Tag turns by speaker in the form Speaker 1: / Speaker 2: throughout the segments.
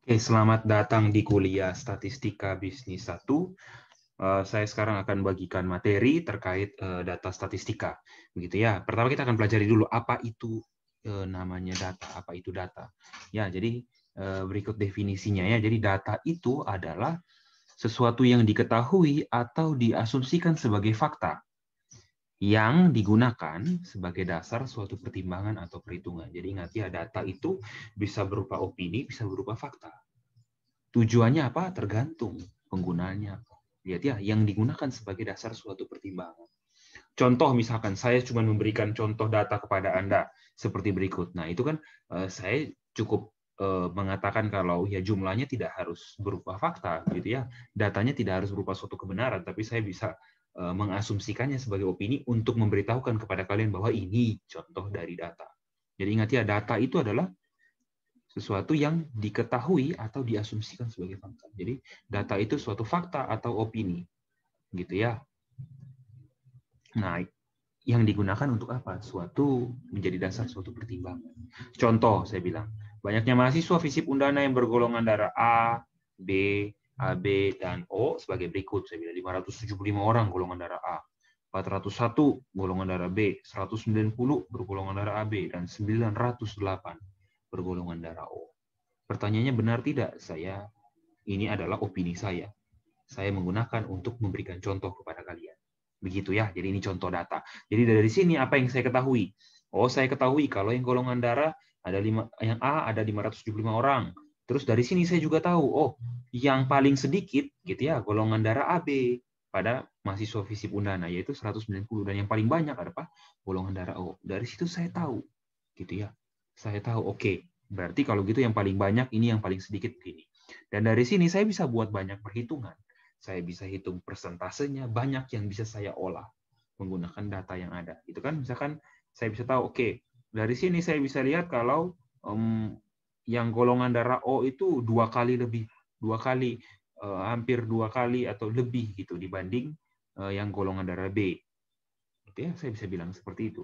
Speaker 1: Oke, selamat datang di kuliah Statistika Bisnis 1. Uh, eh, saya sekarang akan bagikan materi terkait uh, data statistika. Begitu ya. Pertama kita akan pelajari dulu apa itu uh, namanya data, apa itu data. Ya, jadi berikut definisinya ya. Jadi data itu adalah sesuatu yang diketahui atau diasumsikan sebagai fakta yang digunakan sebagai dasar suatu pertimbangan atau perhitungan. Jadi ingat ya, data itu bisa berupa opini, bisa berupa fakta. Tujuannya apa? Tergantung penggunanya. Lihat ya, yang digunakan sebagai dasar suatu pertimbangan. Contoh misalkan saya cuma memberikan contoh data kepada Anda seperti berikut. Nah, itu kan eh, saya cukup eh, mengatakan kalau ya jumlahnya tidak harus berupa fakta gitu ya. Datanya tidak harus berupa suatu kebenaran, tapi saya bisa Eh, mengasumsikannya sebagai opini untuk memberitahukan kepada kalian bahwa ini contoh dari data. Jadi ingat ya, data itu adalah sesuatu yang diketahui atau diasumsikan sebagai fakta. Jadi data itu suatu fakta atau opini. Gitu ya. Nah, yang digunakan untuk apa? Suatu menjadi dasar suatu pertimbangan. Contoh saya bilang, banyaknya mahasiswa FISIP Undana yang bergolongan darah A, B, A, B, dan O sebagai berikut. Saya bilang 575 orang golongan darah A, 401 golongan darah B, 190 bergolongan darah AB, dan 908 bergolongan darah O. Pertanyaannya benar tidak? Saya ini adalah opini saya. Saya menggunakan untuk memberikan contoh kepada kalian. Begitu ya. Jadi ini contoh data. Jadi dari sini apa yang saya ketahui? Oh, saya ketahui kalau yang golongan darah ada lima yang A ada 575 orang, Terus dari sini saya juga tahu, oh, yang paling sedikit gitu ya, golongan darah AB pada mahasiswa fisip undana yaitu 190 dan yang paling banyak ada apa? golongan darah O. Dari situ saya tahu gitu ya. Saya tahu, oke, okay, berarti kalau gitu yang paling banyak ini yang paling sedikit begini. Dan dari sini saya bisa buat banyak perhitungan. Saya bisa hitung persentasenya, banyak yang bisa saya olah menggunakan data yang ada. Itu kan misalkan saya bisa tahu, oke, okay, dari sini saya bisa lihat kalau um, yang golongan darah O itu dua kali lebih, dua kali uh, hampir dua kali atau lebih gitu dibanding uh, yang golongan darah B. Oke, ya, saya bisa bilang seperti itu.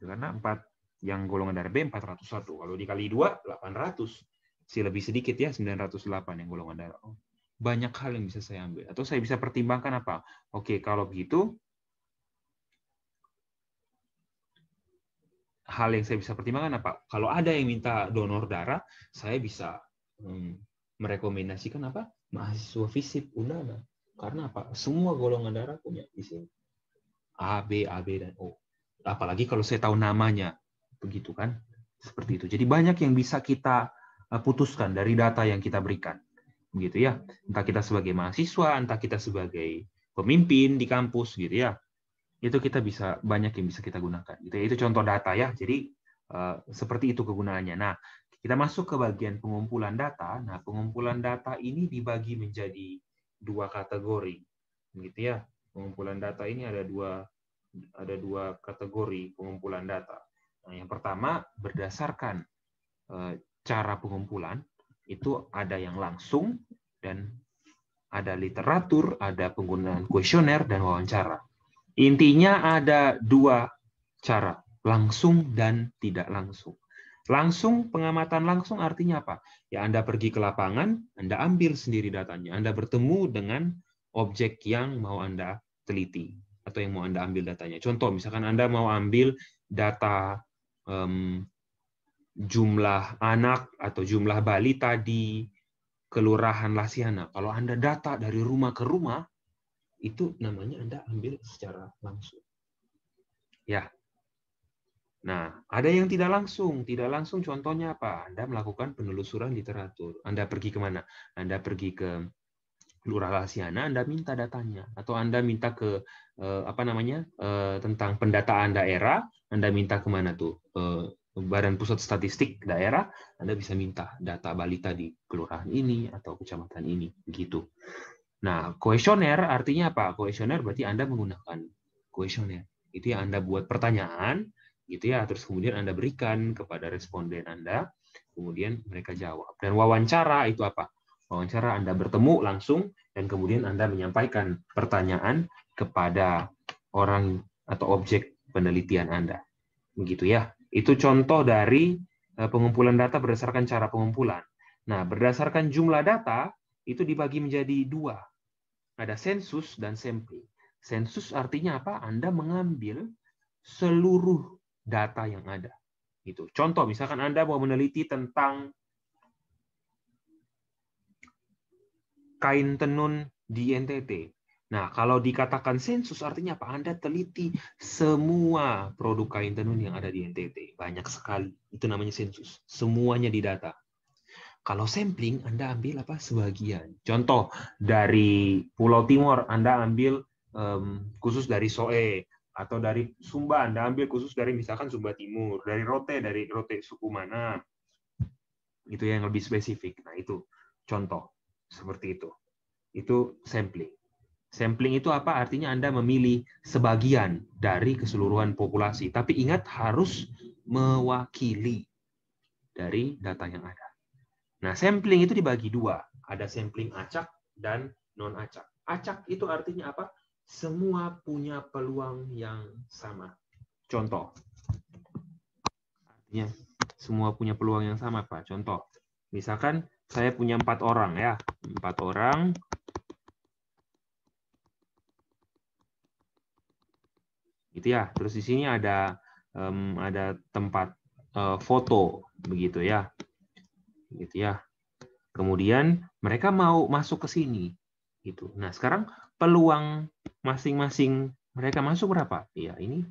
Speaker 1: Karena empat yang golongan darah B 401. Kalau dikali 2 800. Si lebih sedikit ya 908 yang golongan darah O. Banyak hal yang bisa saya ambil atau saya bisa pertimbangkan apa? Oke, kalau begitu hal yang saya bisa pertimbangkan apa? Kalau ada yang minta donor darah, saya bisa um, merekomendasikan apa? Mahasiswa fisip Unana. Karena apa? Semua golongan darah punya di sini. A, B, AB dan O. Apalagi kalau saya tahu namanya, begitu kan? Seperti itu. Jadi banyak yang bisa kita eh, putuskan dari data yang kita berikan. Begitu ya. Entah kita sebagai mahasiswa, entah kita sebagai pemimpin di kampus gitu ya itu kita bisa banyak yang bisa kita gunakan. Itu, ya. itu contoh data ya. Jadi uh, seperti itu kegunaannya. Nah, kita masuk ke bagian pengumpulan data. Nah, pengumpulan data ini dibagi menjadi dua kategori, gitu ya. Pengumpulan data ini ada dua ada dua kategori pengumpulan data. Nah, yang pertama berdasarkan uh, cara pengumpulan itu ada yang langsung dan ada literatur, ada penggunaan kuesioner dan wawancara. Intinya ada dua cara, langsung dan tidak langsung. Langsung, pengamatan langsung artinya apa? Ya Anda pergi ke lapangan, Anda ambil sendiri datanya. Anda bertemu dengan objek yang mau Anda teliti atau yang mau Anda ambil datanya. Contoh, misalkan Anda mau ambil data um, jumlah anak atau jumlah balita di Kelurahan Lasiana. Kalau Anda data dari rumah ke rumah, itu namanya Anda ambil secara langsung. Ya. Nah, ada yang tidak langsung. Tidak langsung contohnya apa? Anda melakukan penelusuran literatur. Anda pergi kemana? Anda pergi ke lurah Lasiana, Anda minta datanya atau Anda minta ke eh, apa namanya eh, tentang pendataan daerah, Anda minta kemana tuh eh, Badan Pusat Statistik daerah, Anda bisa minta data balita di kelurahan ini atau kecamatan ini, begitu. Nah, kuesioner artinya apa? Kuesioner berarti Anda menggunakan kuesioner. Itu yang Anda buat pertanyaan, gitu ya, terus kemudian Anda berikan kepada responden Anda, kemudian mereka jawab. Dan wawancara itu apa? Wawancara Anda bertemu langsung dan kemudian Anda menyampaikan pertanyaan kepada orang atau objek penelitian Anda. Begitu ya. Itu contoh dari eh, pengumpulan data berdasarkan cara pengumpulan. Nah, berdasarkan jumlah data itu dibagi menjadi dua, ada sensus dan sampling. Sensus artinya apa? Anda mengambil seluruh data yang ada. Itu. Contoh, misalkan Anda mau meneliti tentang kain tenun di NTT. Nah, kalau dikatakan sensus artinya apa? Anda teliti semua produk kain tenun yang ada di NTT. Banyak sekali. Itu namanya sensus. Semuanya didata. Kalau sampling, Anda ambil apa? Sebagian. Contoh, dari Pulau Timur, Anda ambil um, khusus dari Soe, atau dari Sumba, Anda ambil khusus dari misalkan Sumba Timur, dari Rote, dari Rote suku mana. Itu yang lebih spesifik. Nah, itu contoh. Seperti itu. Itu sampling. Sampling itu apa? Artinya Anda memilih sebagian dari keseluruhan populasi. Tapi ingat harus mewakili dari data yang ada. Nah, sampling itu dibagi dua. Ada sampling acak dan non-acak. Acak itu artinya apa? Semua punya peluang yang sama. Contoh. Artinya semua punya peluang yang sama, Pak. Contoh. Misalkan saya punya empat orang ya. Empat orang. Gitu ya. Terus di sini ada um, ada tempat uh, foto begitu ya gitu ya. Kemudian mereka mau masuk ke sini, gitu. Nah sekarang peluang masing-masing mereka masuk berapa? Ya ini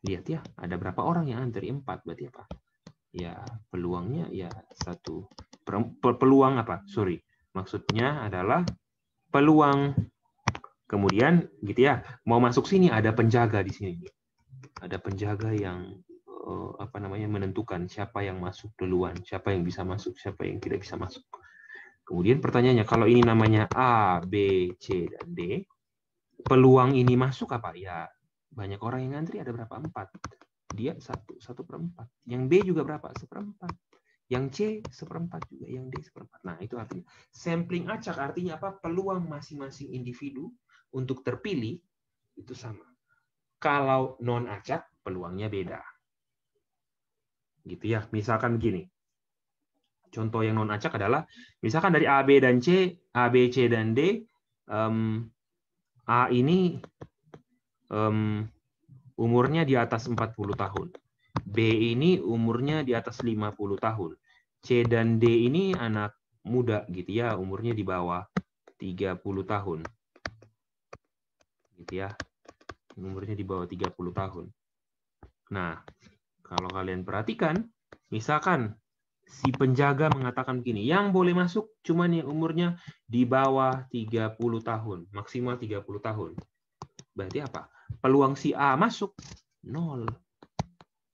Speaker 1: lihat ya, ada berapa orang yang antri empat berarti apa? Ya peluangnya ya satu peluang apa? Sorry, maksudnya adalah peluang kemudian gitu ya mau masuk sini ada penjaga di sini ada penjaga yang Eh, apa namanya menentukan siapa yang masuk duluan, siapa yang bisa masuk, siapa yang tidak bisa masuk. Kemudian pertanyaannya, kalau ini namanya A, B, C, dan D, peluang ini masuk apa? Ya, banyak orang yang ngantri ada berapa? Empat. Dia satu, satu per empat. Yang B juga berapa? Seperempat. Yang C seperempat juga, yang D seperempat. Nah, itu artinya sampling acak artinya apa? Peluang masing-masing individu untuk terpilih itu sama. Kalau non acak, peluangnya beda gitu ya. Misalkan gini Contoh yang non acak adalah misalkan dari A, B dan C, A, B, C dan D um, A ini um, umurnya di atas 40 tahun. B ini umurnya di atas 50 tahun. C dan D ini anak muda gitu ya, umurnya di bawah 30 tahun. Gitu ya. Umurnya di bawah 30 tahun. Nah, kalau kalian perhatikan, misalkan si penjaga mengatakan begini, yang boleh masuk cuma yang umurnya di bawah 30 tahun, maksimal 30 tahun. Berarti apa? Peluang si A masuk nol.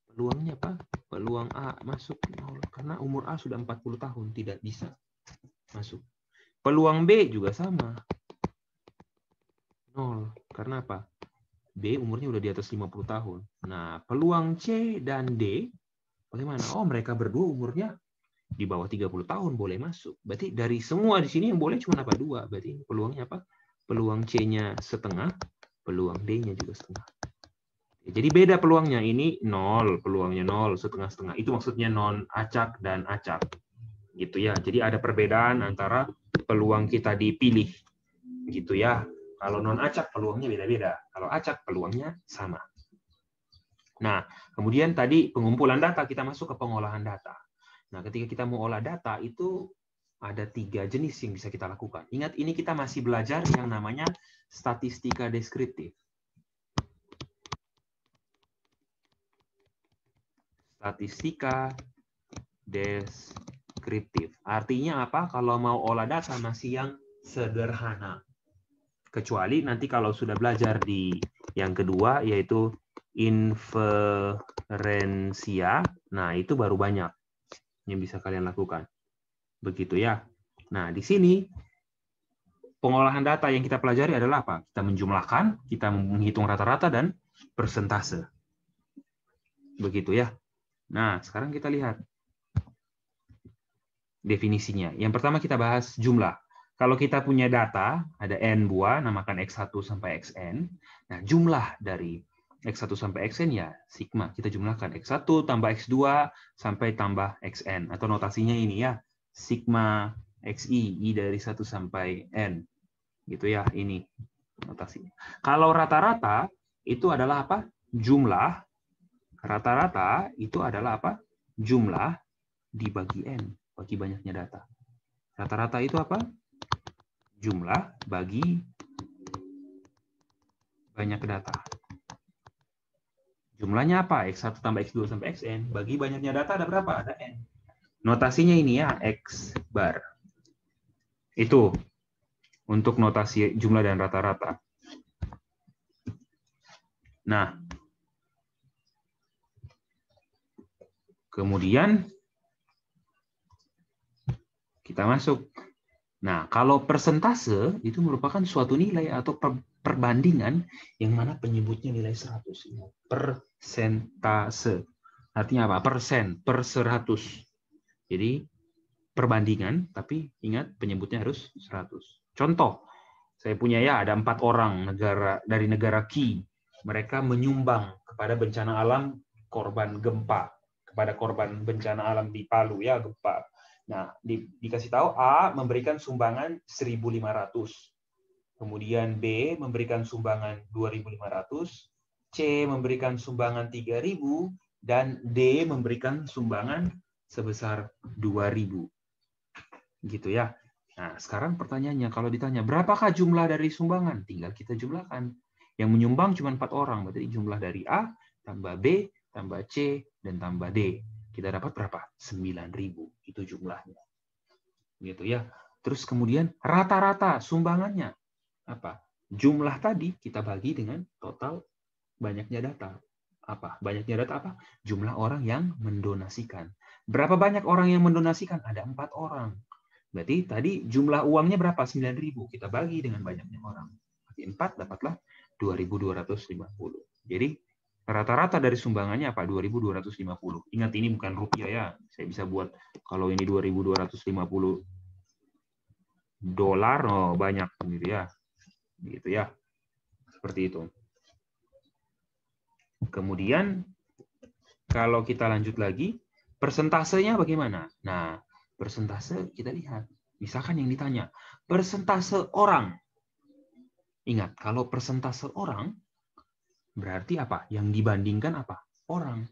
Speaker 1: Peluangnya apa? Peluang A masuk nol karena umur A sudah 40 tahun tidak bisa masuk. Peluang B juga sama. Nol. Karena apa? B umurnya udah di atas 50 tahun. Nah, peluang C dan D bagaimana? Oh, mereka berdua umurnya di bawah 30 tahun boleh masuk. Berarti dari semua di sini yang boleh cuma apa? Dua. Berarti peluangnya apa? Peluang C-nya setengah, peluang D-nya juga setengah. Jadi beda peluangnya. Ini nol, peluangnya nol, setengah-setengah. Itu maksudnya non acak dan acak. Gitu ya. Jadi ada perbedaan antara peluang kita dipilih. Gitu ya. Kalau non acak peluangnya beda-beda. Kalau acak peluangnya sama. Nah, kemudian tadi pengumpulan data kita masuk ke pengolahan data. Nah, ketika kita mau olah data itu ada tiga jenis yang bisa kita lakukan. Ingat ini kita masih belajar yang namanya statistika deskriptif. Statistika deskriptif. Artinya apa? Kalau mau olah data masih yang sederhana. Kecuali nanti kalau sudah belajar di yang kedua yaitu inferensia. Nah, itu baru banyak yang bisa kalian lakukan. Begitu ya. Nah, di sini pengolahan data yang kita pelajari adalah apa? Kita menjumlahkan, kita menghitung rata-rata dan persentase. Begitu ya. Nah, sekarang kita lihat definisinya. Yang pertama kita bahas jumlah. Kalau kita punya data, ada N buah, namakan X1 sampai Xn. Nah, jumlah dari X1 sampai Xn ya sigma. Kita jumlahkan X1 tambah X2 sampai tambah Xn. Atau notasinya ini ya, sigma XI, I dari 1 sampai N. Gitu ya, ini notasinya. Kalau rata-rata, itu adalah apa? Jumlah. Rata-rata itu adalah apa? Jumlah dibagi N, bagi banyaknya data. Rata-rata itu apa? Jumlah bagi banyak data. Jumlahnya apa? X1 tambah X2 sampai Xn. Bagi banyaknya data ada berapa? Ada N. Notasinya ini ya, X bar. Itu untuk notasi jumlah dan rata-rata. Nah, kemudian kita masuk Nah, kalau persentase itu merupakan suatu nilai atau perbandingan yang mana penyebutnya nilai 100. Persentase. Artinya apa? Persen per 100. Jadi perbandingan, tapi ingat penyebutnya harus 100. Contoh, saya punya ya ada empat orang negara dari negara Ki. Mereka menyumbang kepada bencana alam korban gempa, kepada korban bencana alam di Palu ya gempa Nah, di, dikasih tahu A memberikan sumbangan 1.500. Kemudian B memberikan sumbangan 2.500, C memberikan sumbangan 3.000 dan D memberikan sumbangan sebesar 2.000. Gitu ya. Nah, sekarang pertanyaannya kalau ditanya berapakah jumlah dari sumbangan? Tinggal kita jumlahkan. Yang menyumbang cuma empat orang, berarti jumlah dari A tambah B tambah C dan tambah D. Kita dapat berapa? 9.000 itu jumlahnya. Gitu ya. Terus kemudian rata-rata sumbangannya apa? Jumlah tadi kita bagi dengan total banyaknya data. Apa? Banyaknya data apa? Jumlah orang yang mendonasikan. Berapa banyak orang yang mendonasikan? Ada empat orang. Berarti tadi jumlah uangnya berapa? 9.000. Kita bagi dengan banyaknya orang. Bagi 4 dapatlah 2.250. Jadi Rata-rata dari sumbangannya apa? 2.250. Ingat ini bukan rupiah ya. Saya bisa buat kalau ini 2.250 dolar, oh banyak gitu ya. Gitu ya. Seperti itu. Kemudian kalau kita lanjut lagi, persentasenya bagaimana? Nah, persentase kita lihat. Misalkan yang ditanya, persentase orang. Ingat, kalau persentase orang Berarti apa? Yang dibandingkan apa? Orang.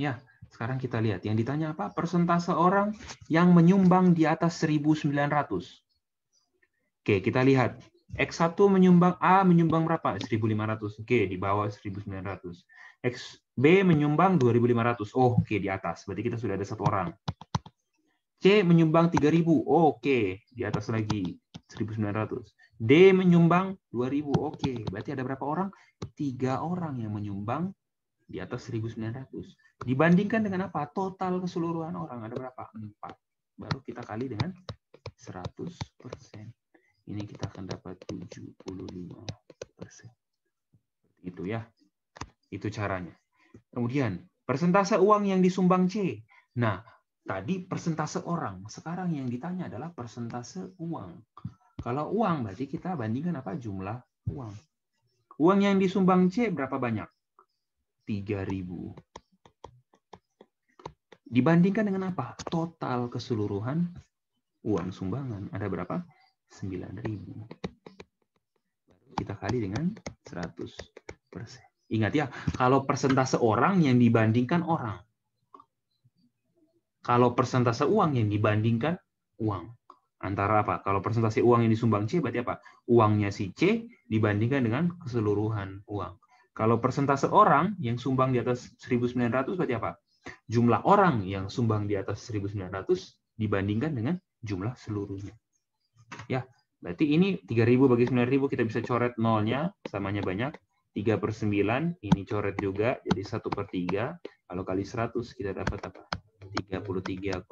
Speaker 1: Ya, sekarang kita lihat. Yang ditanya apa? Persentase orang yang menyumbang di atas 1.900. Oke, kita lihat. X1 menyumbang A menyumbang berapa? 1.500. Oke, di bawah 1.900. x b menyumbang 2.500. Oh, oke, di atas. Berarti kita sudah ada satu orang. C menyumbang 3.000. Oh, oke, di atas lagi 1.900. D menyumbang 2000. Oke, berarti ada berapa orang? Tiga orang yang menyumbang di atas 1900. Dibandingkan dengan apa? Total keseluruhan orang ada berapa? 4. Baru kita kali dengan 100%. Ini kita akan dapat 75%. Itu ya. Itu caranya. Kemudian, persentase uang yang disumbang C. Nah, tadi persentase orang. Sekarang yang ditanya adalah persentase uang. Kalau uang berarti kita bandingkan apa jumlah uang. Uang yang disumbang C berapa banyak? 3000. Dibandingkan dengan apa? Total keseluruhan uang sumbangan ada berapa? 9000. Kita kali dengan 100%. Ingat ya, kalau persentase orang yang dibandingkan orang. Kalau persentase uang yang dibandingkan uang antara apa? Kalau presentasi uang yang disumbang C berarti apa? Uangnya si C dibandingkan dengan keseluruhan uang. Kalau persentase orang yang sumbang di atas 1900 berarti apa? Jumlah orang yang sumbang di atas 1900 dibandingkan dengan jumlah seluruhnya. Ya, berarti ini 3000 bagi 9000 kita bisa coret nolnya samanya banyak. 3 per 9 ini coret juga jadi 1 per 3. Kalau kali 100 kita dapat apa? 33,33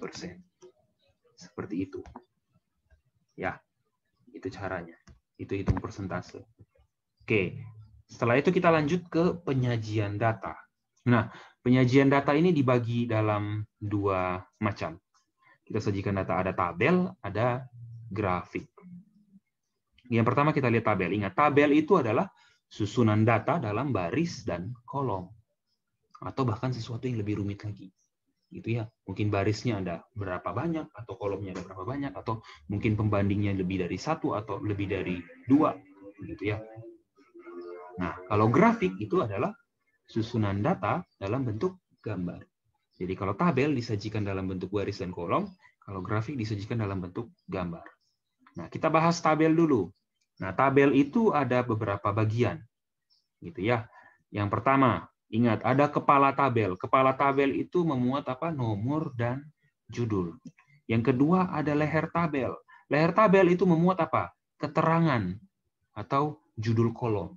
Speaker 1: persen. ,33 seperti itu. Ya, itu caranya. Itu hitung persentase. Oke, setelah itu kita lanjut ke penyajian data. Nah, penyajian data ini dibagi dalam dua macam. Kita sajikan data, ada tabel, ada grafik. Yang pertama kita lihat tabel. Ingat, tabel itu adalah susunan data dalam baris dan kolom. Atau bahkan sesuatu yang lebih rumit lagi gitu ya mungkin barisnya ada berapa banyak atau kolomnya ada berapa banyak atau mungkin pembandingnya lebih dari satu atau lebih dari dua gitu ya nah kalau grafik itu adalah susunan data dalam bentuk gambar jadi kalau tabel disajikan dalam bentuk baris dan kolom kalau grafik disajikan dalam bentuk gambar nah kita bahas tabel dulu nah tabel itu ada beberapa bagian gitu ya yang pertama Ingat, ada kepala tabel. Kepala tabel itu memuat apa? Nomor dan judul. Yang kedua ada leher tabel. Leher tabel itu memuat apa? Keterangan atau judul kolom.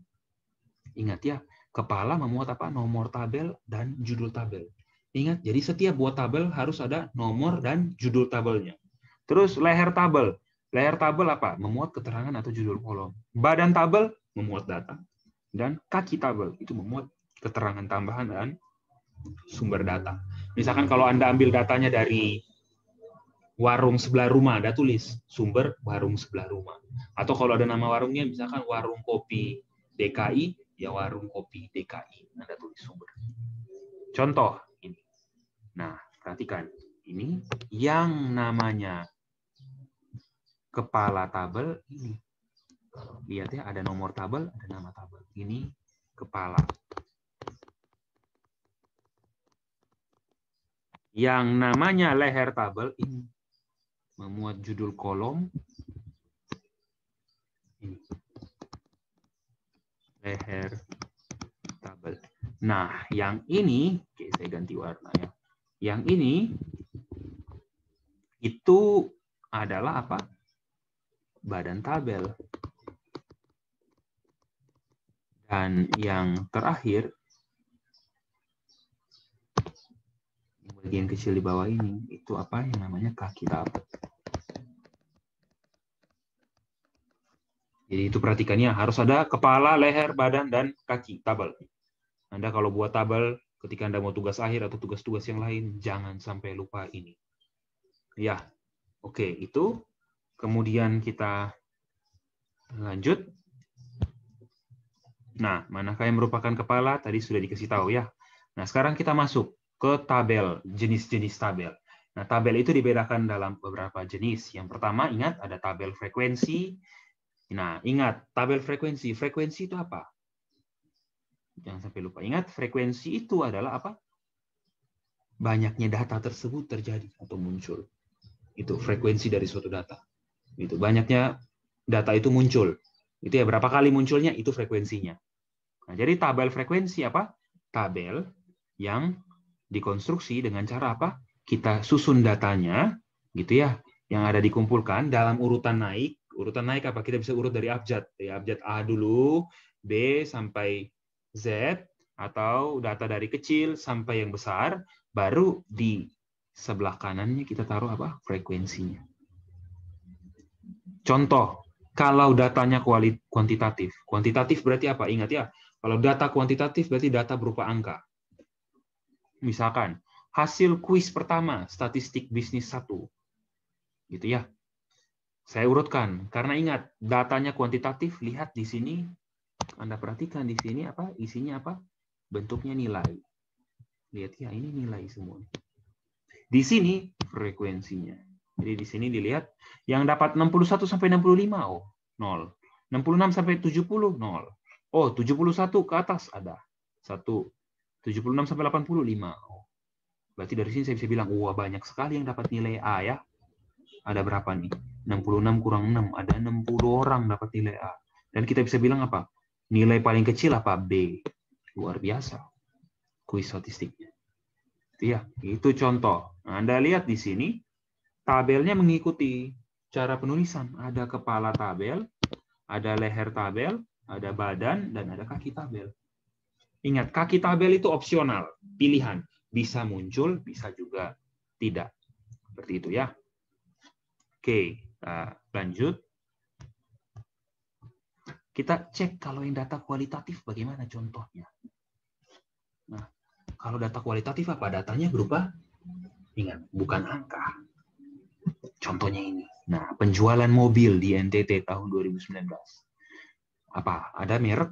Speaker 1: Ingat ya, kepala memuat apa? Nomor tabel dan judul tabel. Ingat, jadi setiap buat tabel harus ada nomor dan judul tabelnya. Terus leher tabel. Leher tabel apa? Memuat keterangan atau judul kolom. Badan tabel memuat data. Dan kaki tabel itu memuat keterangan tambahan dan sumber data. Misalkan kalau Anda ambil datanya dari warung sebelah rumah, Anda tulis sumber warung sebelah rumah. Atau kalau ada nama warungnya, misalkan warung kopi DKI, ya warung kopi DKI. Anda tulis sumber. Contoh ini. Nah, perhatikan. Ini yang namanya kepala tabel ini. Lihat ya, ada nomor tabel, ada nama tabel. Ini kepala yang namanya leher tabel ini hmm. memuat judul kolom leher tabel. Nah, yang ini, oke saya ganti warna ya. Yang ini itu adalah apa? Badan tabel. Dan yang terakhir bagian kecil di bawah ini itu apa yang namanya kaki lalat. Jadi itu perhatikannya harus ada kepala, leher, badan, dan kaki, tabel. Anda kalau buat tabel ketika Anda mau tugas akhir atau tugas-tugas yang lain, jangan sampai lupa ini. Ya, oke itu. Kemudian kita lanjut. Nah, manakah yang merupakan kepala? Tadi sudah dikasih tahu ya. Nah, sekarang kita masuk ke tabel, jenis-jenis tabel. Nah, tabel itu dibedakan dalam beberapa jenis. Yang pertama, ingat ada tabel frekuensi. Nah, ingat tabel frekuensi. Frekuensi itu apa? Jangan sampai lupa. Ingat, frekuensi itu adalah apa? Banyaknya data tersebut terjadi atau muncul. Itu frekuensi dari suatu data. Itu banyaknya data itu muncul. Itu ya berapa kali munculnya itu frekuensinya. Nah, jadi tabel frekuensi apa? Tabel yang dikonstruksi dengan cara apa? Kita susun datanya, gitu ya, yang ada dikumpulkan dalam urutan naik. Urutan naik apa? Kita bisa urut dari abjad, dari abjad A dulu, B sampai Z, atau data dari kecil sampai yang besar, baru di sebelah kanannya kita taruh apa? Frekuensinya. Contoh, kalau datanya kuantitatif. Kuantitatif berarti apa? Ingat ya, kalau data kuantitatif berarti data berupa angka. Misalkan hasil kuis pertama statistik bisnis satu, Gitu ya. Saya urutkan karena ingat datanya kuantitatif, lihat di sini Anda perhatikan di sini apa isinya apa? Bentuknya nilai. Lihat ya, ini nilai semua. Di sini frekuensinya. Jadi di sini dilihat yang dapat 61 sampai 65 oh 0. 66 sampai 70 0. Oh, 71 ke atas ada. satu. 76 sampai 85. Berarti dari sini saya bisa bilang, wah banyak sekali yang dapat nilai A ya. Ada berapa nih? 66 kurang 6. Ada 60 orang dapat nilai A. Dan kita bisa bilang apa? Nilai paling kecil apa? B. Luar biasa. Kuis statistiknya. Iya, itu contoh. Anda lihat di sini, tabelnya mengikuti cara penulisan. Ada kepala tabel, ada leher tabel, ada badan, dan ada kaki tabel. Ingat, kaki tabel itu opsional, pilihan. Bisa muncul, bisa juga tidak. Seperti itu ya. Oke, eh, lanjut. Kita cek kalau yang data kualitatif bagaimana contohnya. Nah, kalau data kualitatif apa? Datanya berupa, ingat, bukan angka. Contohnya ini. Nah, penjualan mobil di NTT tahun 2019. Apa? Ada merek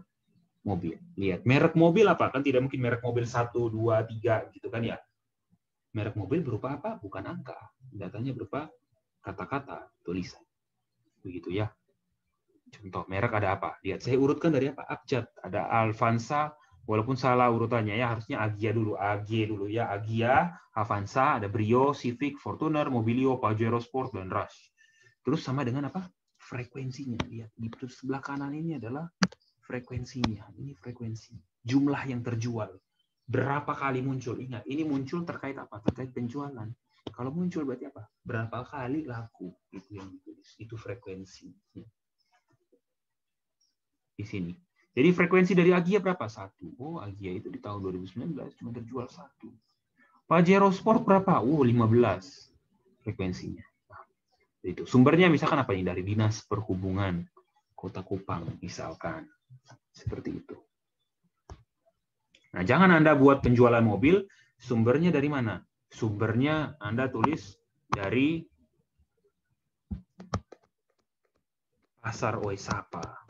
Speaker 1: mobil. Lihat merek mobil apa kan tidak mungkin merek mobil 1 2 3 gitu kan ya. Merek mobil berupa apa? Bukan angka. Datanya berupa kata-kata, tulisan. Begitu ya. Contoh merek ada apa? Lihat saya urutkan dari apa? Abjad, ada Alfansa, walaupun salah urutannya ya harusnya Agia dulu, AG dulu ya, Agia, Avanza, ada Brio, Civic, Fortuner, Mobilio, Pajero Sport dan Rush. Terus sama dengan apa? Frekuensinya. Lihat di sebelah kanan ini adalah frekuensinya. Ini frekuensi, jumlah yang terjual. Berapa kali muncul? Ingat, ini muncul terkait apa? Terkait penjualan. Kalau muncul berarti apa? Berapa kali laku? Itu yang ditulis. Itu frekuensi. Di sini. Jadi frekuensi dari Agia berapa? Satu. Oh, Agia itu di tahun 2019 cuma terjual satu. Pajero Sport berapa? Oh, 15 frekuensinya. Nah, itu sumbernya misalkan apa ini dari Dinas Perhubungan Kota Kupang misalkan. Seperti itu. Nah, jangan Anda buat penjualan mobil, sumbernya dari mana? Sumbernya Anda tulis dari pasar Oisapa.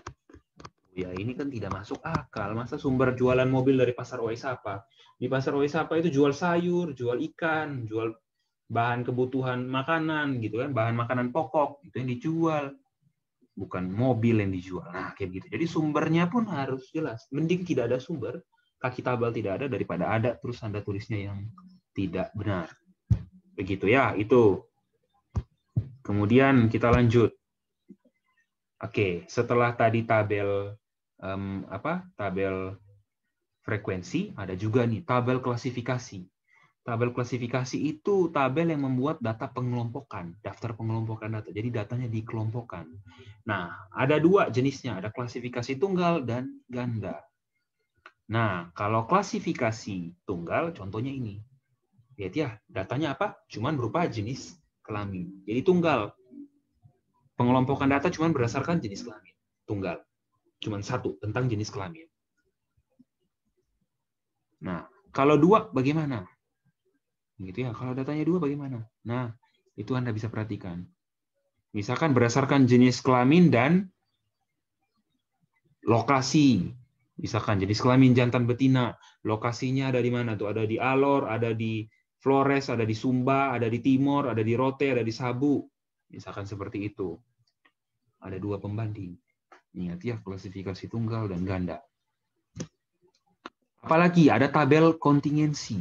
Speaker 1: Ya, ini kan tidak masuk akal. Masa sumber jualan mobil dari pasar Oisapa? Di pasar Oisapa itu jual sayur, jual ikan, jual bahan kebutuhan makanan gitu kan, bahan makanan pokok itu yang dijual bukan mobil yang dijual. Nah, kayak gitu Jadi sumbernya pun harus jelas. Mending tidak ada sumber, kaki tabel tidak ada daripada ada terus Anda tulisnya yang tidak benar. Begitu ya, itu. Kemudian kita lanjut. Oke, setelah tadi tabel um, apa? Tabel frekuensi, ada juga nih tabel klasifikasi. Tabel klasifikasi itu tabel yang membuat data pengelompokan, daftar pengelompokan data. Jadi datanya dikelompokkan. Nah, ada dua jenisnya, ada klasifikasi tunggal dan ganda. Nah, kalau klasifikasi tunggal, contohnya ini. Lihat ya, datanya apa? Cuman berupa jenis kelamin. Jadi tunggal. Pengelompokan data cuman berdasarkan jenis kelamin. Tunggal. Cuman satu, tentang jenis kelamin. Nah, kalau dua bagaimana? Gitu ya. Kalau datanya dua bagaimana? Nah, itu Anda bisa perhatikan. Misalkan berdasarkan jenis kelamin dan lokasi. Misalkan jenis kelamin jantan betina, lokasinya ada di mana tuh? Ada di Alor, ada di Flores, ada di Sumba, ada di Timor, ada di Rote, ada di Sabu. Misalkan seperti itu. Ada dua pembanding. Ingat ya, klasifikasi tunggal dan ganda. Apalagi ada tabel kontingensi.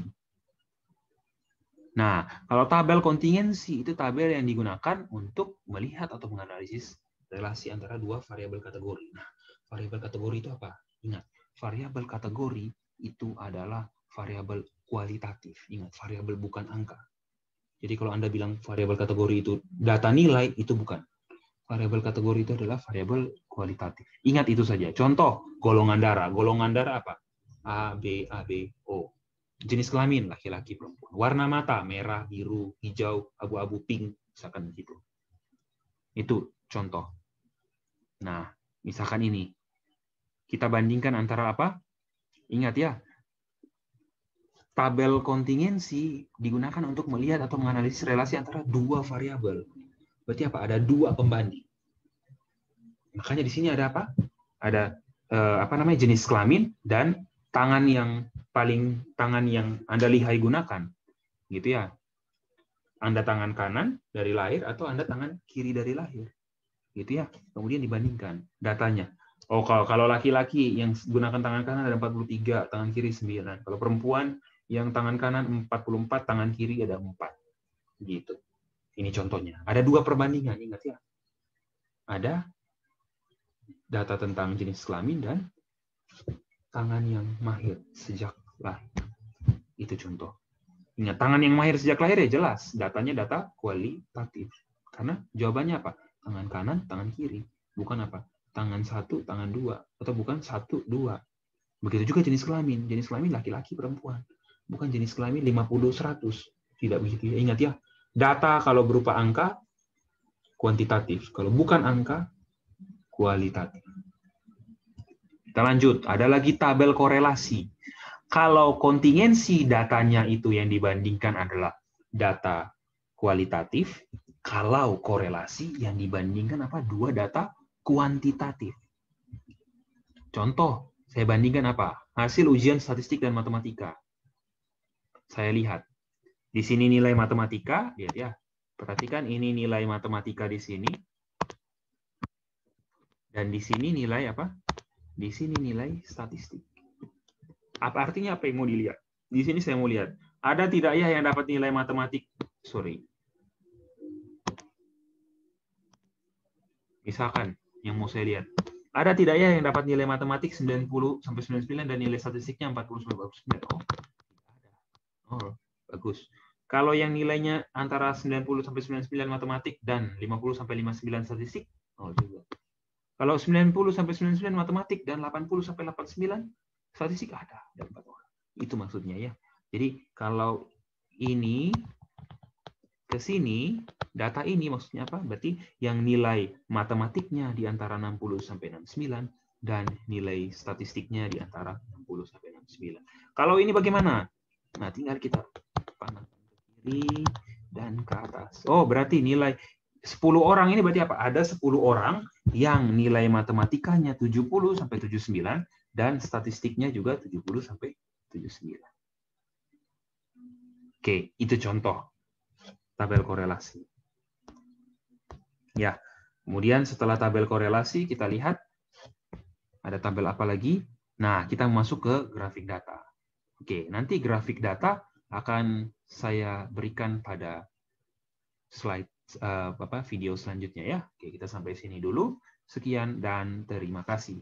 Speaker 1: Nah, kalau tabel kontingensi itu tabel yang digunakan untuk melihat atau menganalisis relasi antara dua variabel kategori. Nah, variabel kategori itu apa? Ingat, variabel kategori itu adalah variabel kualitatif. Ingat, variabel bukan angka. Jadi kalau Anda bilang variabel kategori itu data nilai itu bukan. Variabel kategori itu adalah variabel kualitatif. Ingat itu saja. Contoh golongan darah. Golongan darah apa? A, B, A, B, O jenis kelamin laki-laki perempuan, warna mata merah, biru, hijau, abu-abu, pink, misalkan begitu. Itu contoh. Nah, misalkan ini. Kita bandingkan antara apa? Ingat ya, tabel kontingensi digunakan untuk melihat atau menganalisis relasi antara dua variabel. Berarti apa? Ada dua pembanding. Makanya di sini ada apa? Ada eh, apa namanya jenis kelamin dan tangan yang paling tangan yang Anda lihai gunakan. Gitu ya. Anda tangan kanan dari lahir atau Anda tangan kiri dari lahir. Gitu ya. Kemudian dibandingkan datanya. Oh, kalau kalau laki-laki yang gunakan tangan kanan ada 43, tangan kiri 9. Kalau perempuan yang tangan kanan 44, tangan kiri ada 4. Gitu. Ini contohnya. Ada dua perbandingan, ingat ya. Ada data tentang jenis kelamin dan tangan yang mahir sejak lahir. Itu contoh. Ingat, tangan yang mahir sejak lahir ya jelas. Datanya data kualitatif. Karena jawabannya apa? Tangan kanan, tangan kiri. Bukan apa? Tangan satu, tangan dua. Atau bukan satu, dua. Begitu juga jenis kelamin. Jenis kelamin laki-laki, perempuan. Bukan jenis kelamin 50, 100. Tidak begitu. Ya. Ingat ya, data kalau berupa angka, kuantitatif. Kalau bukan angka, kualitatif. Kita lanjut, ada lagi tabel korelasi. Kalau kontingensi datanya itu yang dibandingkan adalah data kualitatif, kalau korelasi yang dibandingkan apa? Dua data kuantitatif. Contoh, saya bandingkan apa? Hasil ujian statistik dan matematika. Saya lihat. Di sini nilai matematika, lihat ya. Perhatikan ini nilai matematika di sini. Dan di sini nilai apa? Di sini nilai statistik. Apa artinya apa yang mau dilihat? Di sini saya mau lihat. Ada tidak ya yang dapat nilai matematik sorry. Misalkan yang mau saya lihat. Ada tidak ya yang dapat nilai matematik 90 sampai 99 dan nilai statistiknya 49? Oh, Oh, bagus. Kalau yang nilainya antara 90 sampai 99 matematik dan 50 sampai 59 statistik, oh juga. Kalau 90 sampai 99 matematik dan 80 sampai 89 statistik ada dapat orang. Itu maksudnya ya. Jadi kalau ini ke sini data ini maksudnya apa? Berarti yang nilai matematiknya di antara 60 sampai 69 dan nilai statistiknya di antara 60 sampai 69. Kalau ini bagaimana? Nah, tinggal kita panas kiri dan ke atas. Oh, berarti nilai 10 orang ini berarti apa? Ada 10 orang yang nilai matematikanya 70 sampai 79 dan statistiknya juga 70 sampai 79. Oke, itu contoh tabel korelasi. Ya, kemudian setelah tabel korelasi kita lihat ada tabel apa lagi? Nah, kita masuk ke grafik data. Oke, nanti grafik data akan saya berikan pada slide Eh, apa video selanjutnya ya. Oke, kita sampai sini dulu. Sekian dan terima kasih.